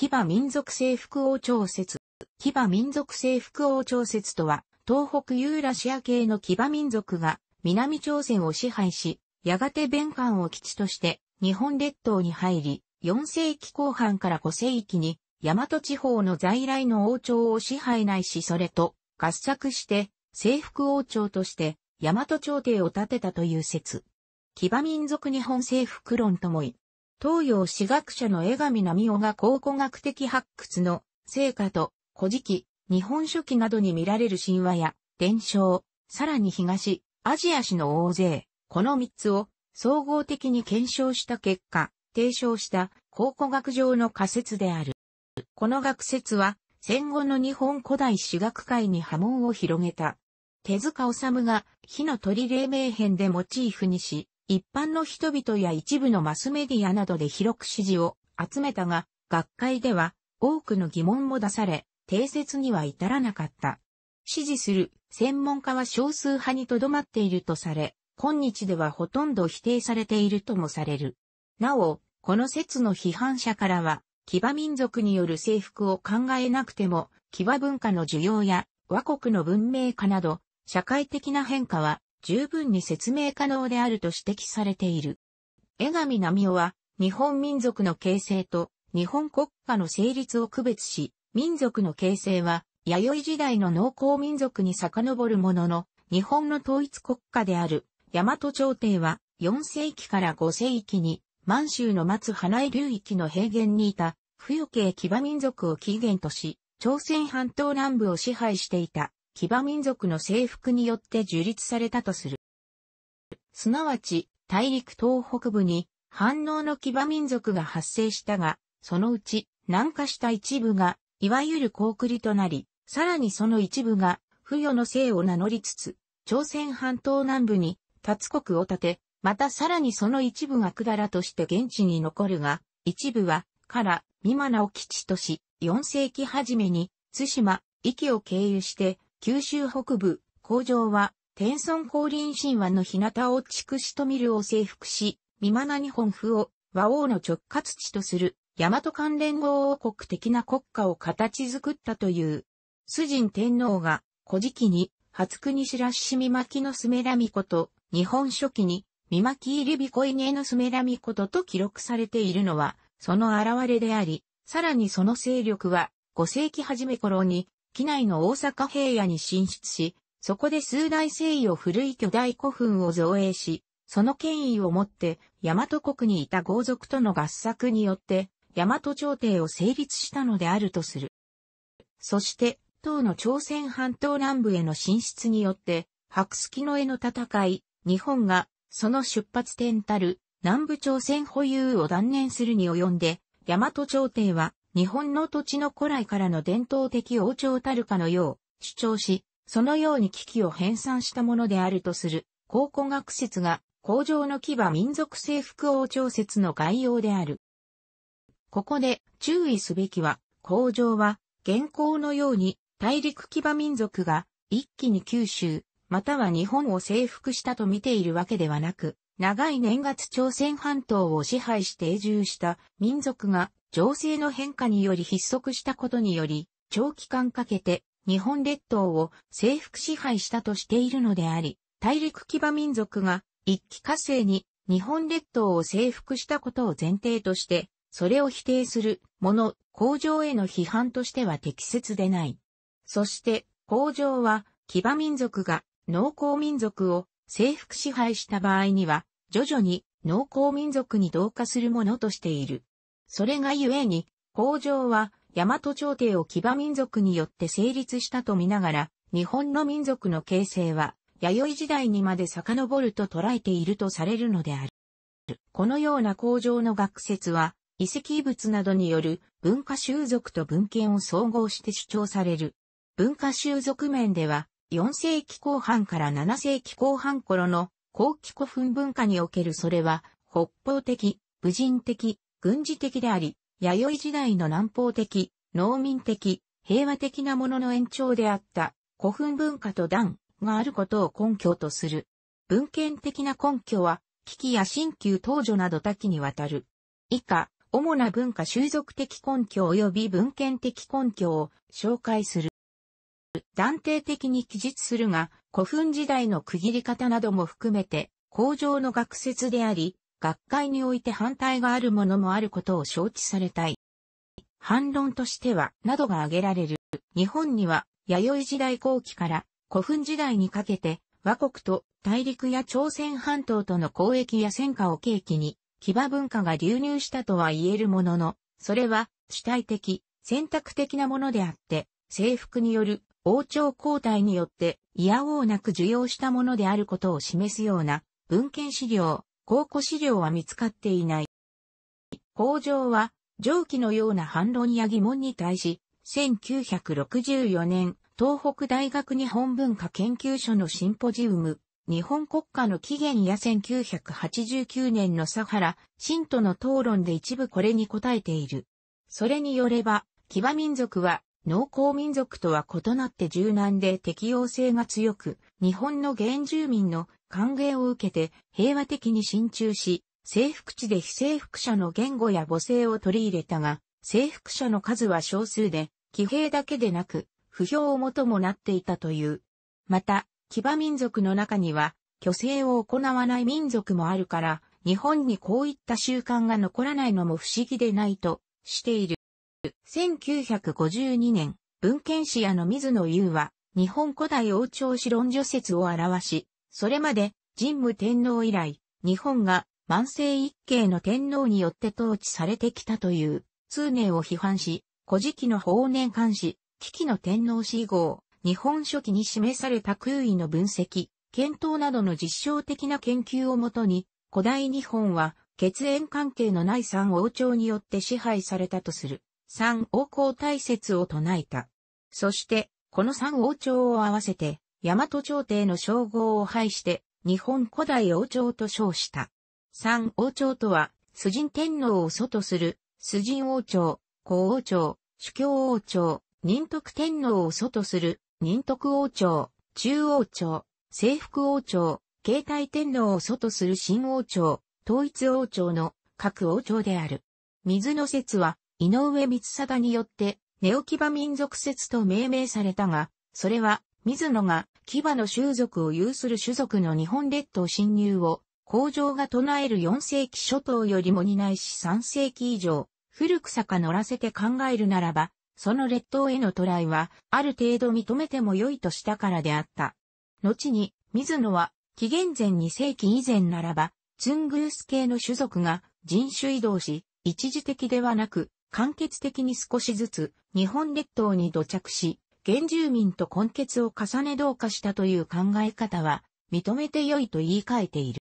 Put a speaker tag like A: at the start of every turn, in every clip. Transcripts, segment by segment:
A: 騎馬民族征服王朝説。騎馬民族征服王朝説とは、東北ユーラシア系の騎馬民族が南朝鮮を支配し、やがて弁官を基地として日本列島に入り、4世紀後半から5世紀に、大和地方の在来の王朝を支配ないし、それと合作して征服王朝として大和朝廷を建てたという説。騎馬民族日本征服論ともい、東洋史学者の江上奈美夫が考古学的発掘の成果と古事記、日本書紀などに見られる神話や伝承、さらに東、アジア史の大勢、この三つを総合的に検証した結果、提唱した考古学上の仮説である。この学説は戦後の日本古代史学界に波紋を広げた。手塚治虫が火の鳥黎明編でモチーフにし、一般の人々や一部のマスメディアなどで広く支持を集めたが、学会では多くの疑問も出され、定説には至らなかった。支持する専門家は少数派にとどまっているとされ、今日ではほとんど否定されているともされる。なお、この説の批判者からは、騎馬民族による征服を考えなくても、騎馬文化の需要や和国の文明化など、社会的な変化は十分に説明可能であると指摘されている。江上奈美夫は、日本民族の形成と日本国家の成立を区別し、民族の形成は、弥生時代の農耕民族に遡るものの、日本の統一国家である、大和朝廷は、4世紀から5世紀に、満州の松花井流域の平原にいた、不余系騎馬民族を起源とし、朝鮮半島南部を支配していた。騎馬民族の征服によって樹立されたとする。すなわち、大陸東北部に反応の騎馬民族が発生したが、そのうち南下した一部が、いわゆる高栗となり、さらにその一部が、不与の姓を名乗りつつ、朝鮮半島南部に、達国を建て、またさらにその一部が百済として現地に残るが、一部は、から、美馬名を基地とし、4世紀初めに、津島、壱を経由して、九州北部、工場は、天孫降臨神話の日向を筑紫と見るを征服し、まな日本府を和王の直轄地とする、大和関連合王国的な国家を形作ったという。主人天皇が、古事記に、初国白しみ巻のすめらみこと、日本書紀に、み巻入りびこいねのすめらみことと記録されているのは、その現れであり、さらにその勢力は、5世紀初め頃に、畿内の大阪平野に進出し、そこで数大意を古い巨大古墳を造営し、その権威をもって、大和国にいた豪族との合作によって、大和朝廷を成立したのであるとする。そして、唐の朝鮮半島南部への進出によって、白月の絵の戦い、日本が、その出発点たる、南部朝鮮保有を断念するに及んで、大和朝廷は、日本の土地の古来からの伝統的王朝たるかのよう主張し、そのように危機を編纂したものであるとする考古学説が、工場の牙民族征服王朝説の概要である。ここで注意すべきは、工場は、現行のように大陸騎馬民族が一気に九州、または日本を征服したと見ているわけではなく、長い年月朝鮮半島を支配して永住した民族が情勢の変化により筆足したことにより、長期間かけて日本列島を征服支配したとしているのであり、大陸騎馬民族が一気火星に日本列島を征服したことを前提として、それを否定するもの、工場への批判としては適切でない。そして、工場は騎馬民族が農耕民族を征服支配した場合には、徐々に農耕民族に同化するものとしている。それがゆえに、北条は、大和朝廷を騎馬民族によって成立したと見ながら、日本の民族の形成は、弥生時代にまで遡ると捉えているとされるのである。このような工場の学説は、遺跡遺物などによる文化習俗と文献を総合して主張される。文化習俗面では、4世紀後半から7世紀後半頃の後期古墳文化におけるそれは、北方的、武人的、軍事的であり、弥生時代の南方的、農民的、平和的なものの延長であった古墳文化と段があることを根拠とする。文献的な根拠は、危機や新旧東女など多岐にわたる。以下、主な文化習俗的根拠及び文献的根拠を紹介する。断定的に記述するが、古墳時代の区切り方なども含めて、工場の学説であり、学会において反対があるものもあることを承知されたい。反論としては、などが挙げられる。日本には、弥生時代後期から古墳時代にかけて、和国と大陸や朝鮮半島との交易や戦火を契機に、騎馬文化が流入したとは言えるものの、それは主体的、選択的なものであって、征服による王朝交代によって、いやおうなく受容したものであることを示すような文献資料、考古資料は見つかっていない。工場は、上記のような反論や疑問に対し、1964年、東北大学日本文化研究所のシンポジウム、日本国家の起源や1989年のサハラ、信徒の討論で一部これに答えている。それによれば、騎馬民族は、農耕民族とは異なって柔軟で適応性が強く、日本の原住民の歓迎を受けて平和的に進駐し、征服地で非征服者の言語や母性を取り入れたが、征服者の数は少数で、騎兵だけでなく、不評をもともなっていたという。また、騎馬民族の中には、虚勢を行わない民族もあるから、日本にこういった習慣が残らないのも不思議でないとしている。1952年、文献史屋の水野優は、日本古代王朝史論序説を表し、それまで、神武天皇以来、日本が万世一系の天皇によって統治されてきたという、通年を批判し、古事記の法年監視、危機の天皇史号、日本書紀に示された空位の分析、検討などの実証的な研究をもとに、古代日本は血縁関係のない三王朝によって支配されたとする三王皇大説を唱えた。そして、この三王朝を合わせて大和朝廷の称号を廃して、日本古代王朝と称した。三王朝とは、崇神天皇を祖とする、崇神王朝、皇王朝、主教王朝、仁徳天皇を祖とする、仁徳王朝、中央朝、征服王朝、携帯天皇を祖とする新王朝、統一王朝の各王朝である。水の説は、井上光貞によって、ネオキバ民族説と命名されたが、それは、水野が牙の種族を有する種族の日本列島侵入を、工場が唱える4世紀初頭よりもないし3世紀以上、古くさか乗らせて考えるならば、その列島への渡来は、ある程度認めても良いとしたからであった。後に、水野は、紀元前2世紀以前ならば、ツングース系の種族が人種移動し、一時的ではなく、間欠的に少しずつ日本列島に土着し、原住民と根血を重ね同化したという考え方は、認めて良いと言い換えている。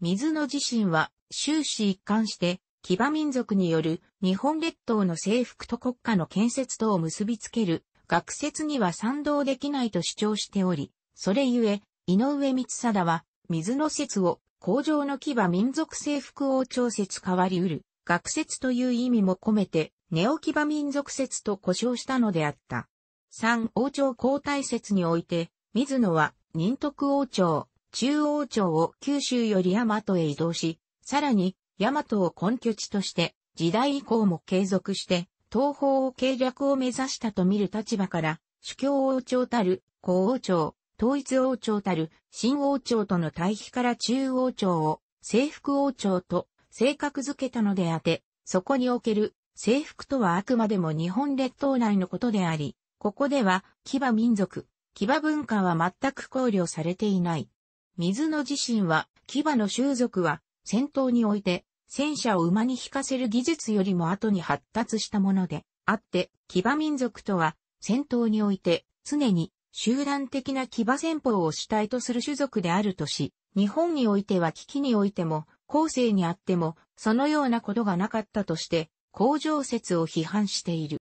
A: 水野自身は終始一貫して騎馬民族による日本列島の征服と国家の建設とを結びつける学説には賛同できないと主張しており、それゆえ、井上光貞は水野説を工場の騎馬民族征服王朝説変わりうる学説という意味も込めてネオ騎馬民族説と呼称したのであった。三王朝交代説において、水野は仁徳王朝、中央朝を九州より大和へ移動し、さらに大和を根拠地として時代以降も継続して東方を計略を目指したと見る立場から、主教王朝たる、皇王朝、統一王朝たる、新王朝との対比から中央朝を征服王朝と性格づけたのであって、そこにおける征服とはあくまでも日本列島内のことであり、ここでは、騎馬民族、騎馬文化は全く考慮されていない。水野自身は、騎馬の種族は、戦闘において、戦車を馬に引かせる技術よりも後に発達したもので、あって、騎馬民族とは、戦闘において、常に、集団的な騎馬戦法を主体とする種族であるとし、日本においては危機においても、後世にあっても、そのようなことがなかったとして、工場説を批判している。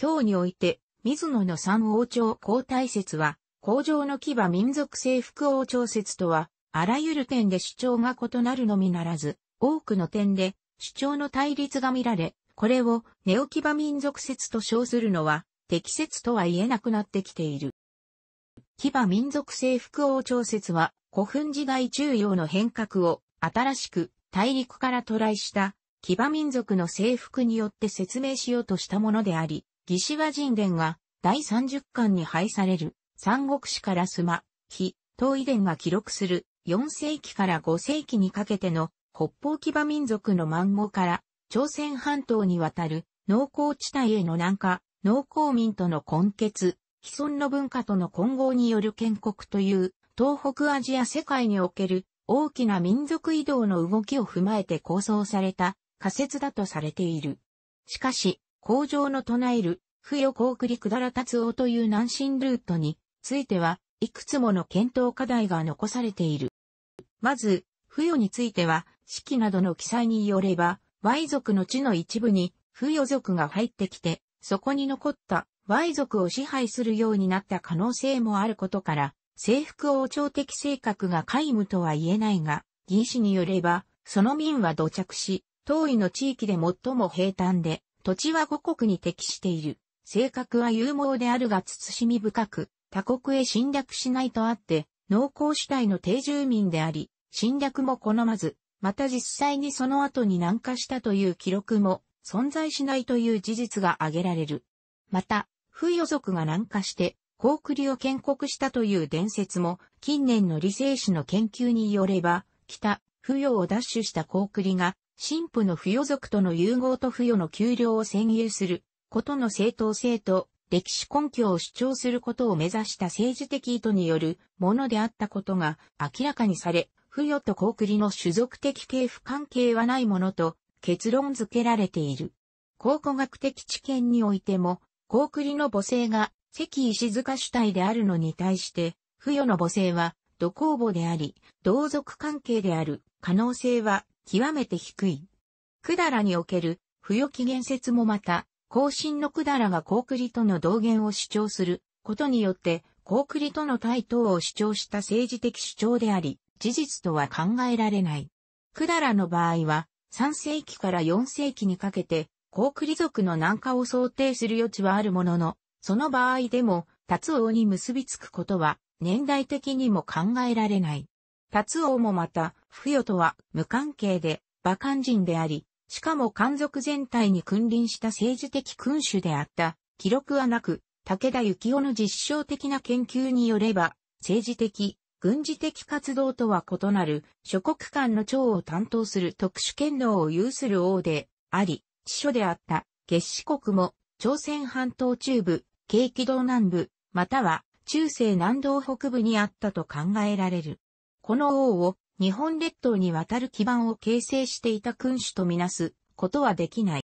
A: 今日において、水野の三王朝交代説は、工場の牙民族征服王朝説とは、あらゆる点で主張が異なるのみならず、多くの点で主張の対立が見られ、これをネオキバ民族説と称するのは適切とは言えなくなってきている。牙民族征服王朝説は古墳時代中央の変革を新しく大陸から渡来した騎馬民族の征服によって説明しようとしたものであり、魏志倭人伝が第30巻に配される三国史からスマ、非、東遺伝が記録する4世紀から5世紀にかけての北方騎馬民族の満語から朝鮮半島に渡る農耕地帯への南下、農耕民との根結、既存の文化との混合による建国という東北アジア世界における大きな民族移動の動きを踏まえて構想された仮説だとされている。しかし、工場の唱える、不予航空陸だら達夫という南進ルートについては、いくつもの検討課題が残されている。まず、付与については、式などの記載によれば、Y 族の地の一部に、付与族が入ってきて、そこに残った Y 族を支配するようになった可能性もあることから、征服王朝的性格が皆無とは言えないが、銀氏によれば、その民は土着し、当いの地域で最も平坦で、土地は五国に適している。性格は勇猛であるが慎み深く、他国へ侵略しないとあって、農耕主体の定住民であり、侵略も好まず、また実際にその後に南下したという記録も存在しないという事実が挙げられる。また、不与族が南下して、高句麗を建国したという伝説も、近年の理性史の研究によれば、北、不与を奪取した高句麗が、神父の付与族との融合と付与の給料を占有することの正当性と歴史根拠を主張することを目指した政治的意図によるものであったことが明らかにされ、付与と高栗の種族的系譜関係はないものと結論付けられている。考古学的知見においても、高栗の母性が関石塚主体であるのに対して、付与の母性は土工母であり、同族関係である可能性は極めて低い。だらにおける、不予期限説もまた、後進のだらが高栗との同源を主張することによって、高栗との対等を主張した政治的主張であり、事実とは考えられない。だらの場合は、3世紀から4世紀にかけて、高栗族の南下を想定する余地はあるものの、その場合でも、達王に結びつくことは、年代的にも考えられない。達王もまた、不与とは無関係で、馬漢人であり、しかも漢族全体に君臨した政治的君主であった、記録はなく、武田幸男の実証的な研究によれば、政治的、軍事的活動とは異なる諸国間の長を担当する特殊権能を有する王であり、地所であった月死国も朝鮮半島中部、景気道南部、または中世南道北部にあったと考えられる。この王を日本列島に渡る基盤を形成していた君主とみなすことはできない。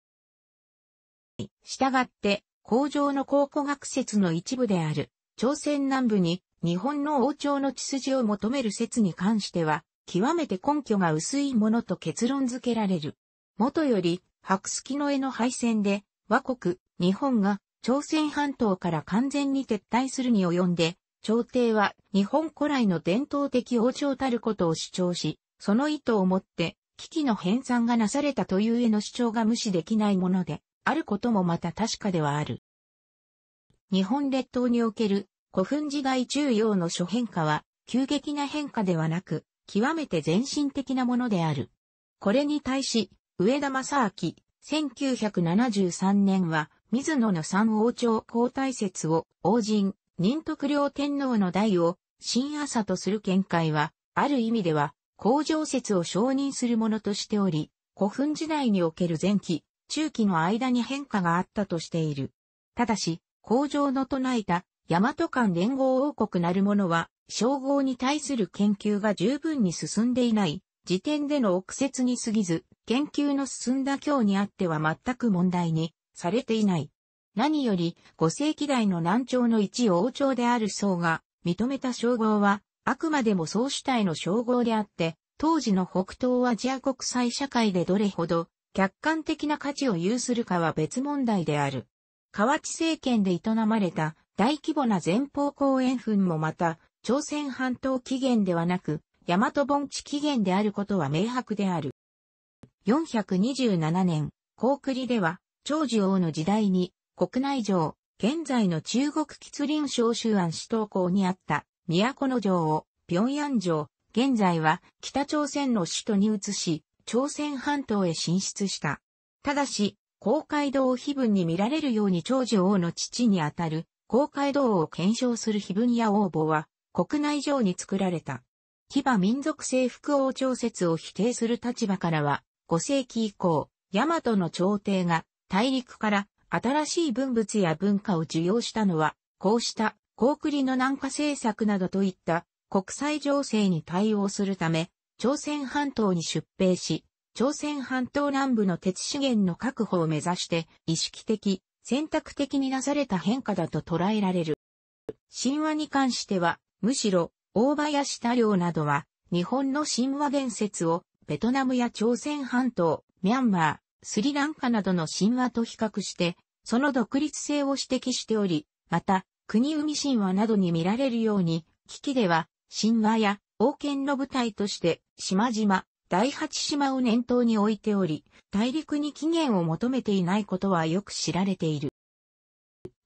A: したがって、工場の考古学説の一部である、朝鮮南部に日本の王朝の血筋を求める説に関しては、極めて根拠が薄いものと結論付けられる。もとより、白月の絵の敗戦で、和国、日本が朝鮮半島から完全に撤退するに及んで、朝廷は日本古来の伝統的王朝たることを主張し、その意図をもって、危機の編纂がなされたという絵の主張が無視できないもので、あることもまた確かではある。日本列島における古墳時代中央の諸変化は、急激な変化ではなく、極めて前進的なものである。これに対し、上田正明、1973年は、水野の三王朝交代説を、王人、仁徳両天皇の代を新朝とする見解は、ある意味では、工場説を承認するものとしており、古墳時代における前期、中期の間に変化があったとしている。ただし、工場の唱えた、大和間連合王国なるものは、称号に対する研究が十分に進んでいない、時点での憶説に過ぎず、研究の進んだ今日にあっては全く問題にされていない。何より五世紀代の南朝の一王朝である宋が認めた称号はあくまでも宋主体の称号であって、当時の北東アジア国際社会でどれほど客観的な価値を有するかは別問題である。河内政権で営まれた大規模な前方後円墳もまた、朝鮮半島起源ではなく、大和盆地起源であることは明白である。427年、高栗では、長寿王の時代に、国内城、現在の中国吉林省州安市東港にあった都の城を平壌城、現在は北朝鮮の首都に移し、朝鮮半島へ進出した。ただし、公海道を碑文に見られるように長女王の父にあたる公海道を検証する碑文や応募は国内城に作られた。騎馬民族征服王朝説を否定する立場からは、5世紀以降、大和の朝廷が大陸から新しい文物や文化を受容したのは、こうした高リの南下政策などといった国際情勢に対応するため、朝鮮半島に出兵し、朝鮮半島南部の鉄資源の確保を目指して、意識的、選択的になされた変化だと捉えられる。神話に関しては、むしろ、大林太郎などは、日本の神話伝説を、ベトナムや朝鮮半島、ミャンマー、スリランカなどの神話と比較して、その独立性を指摘しており、また、国海神話などに見られるように、危機では、神話や王権の舞台として、島々、第八島を念頭に置いており、大陸に起源を求めていないことはよく知られている。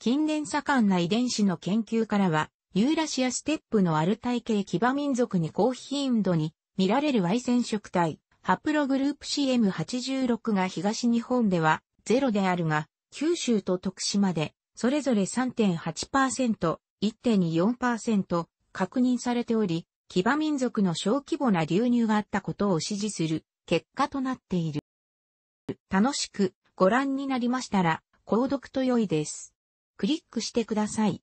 A: 近年盛んな遺伝子の研究からは、ユーラシアステップのアルタイ系騎馬民族にコーーヒインドに見られる Y 染色体、ハプログループ CM86 が東日本では0であるが、九州と徳島で、それぞれ3.8%、1.24%、確認されており、騎馬民族の小規模な流入があったことを支持する結果となっている。楽しくご覧になりましたら、購読と良いです。クリックしてください。